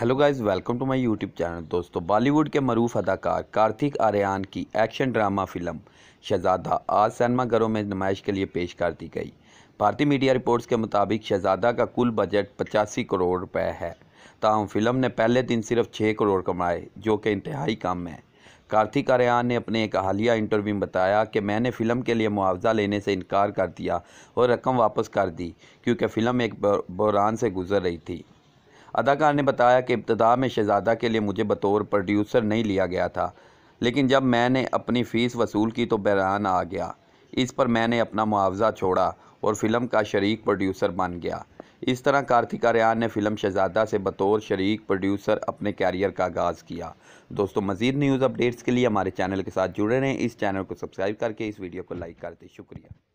hello guys welcome to my YouTube channel दोस्तों बॉलीवुड के मरूफ अदाकार कार्तिक आर्यन की एक्शन ड्रामा फिल्म शहजादा आज सिनेमाघरों में नुमाइश के लिए पेश कर दी गई भारतीय मीडिया रिपोर्ट्स के मुताबिक शहजादा का कुल बजट पचासी करोड़ रुपए है ताहम फिल्म ने पहले दिन सिर्फ छः करोड़ कमाए जो कि इंतहाई कम है कार्तिक आर्यन ने अपने एक हालिया इंटरव्यू में बताया कि मैंने फ़िल्म के लिए मुआवजा लेने से इनकार कर दिया और रकम वापस कर दी क्योंकि फ़िल्म एक बहरान से गुजर रही थी अदाकार ने बताया कि इब्तदा में शहजादा के लिए मुझे बतौर प्रोड्यूसर नहीं लिया गया था लेकिन जब मैंने अपनी फ़ीस वसूल की तो बहरान आ गया इस पर मैंने अपना मुआवजा छोड़ा और फिल्म का शरीक प्रोड्यूसर बन गया इस तरह कार्तिक आर्यान ने फिल्म शहजादा से बतौर शरीक प्रोड्यूसर अपने कैरियर का आगाज़ किया दोस्तों मजीद न्यूज़ अपडेट्स के लिए हमारे चैनल के साथ जुड़े रहें इस चैनल को सब्सक्राइब करके इस वीडियो को लाइक कर दें शुक्रिया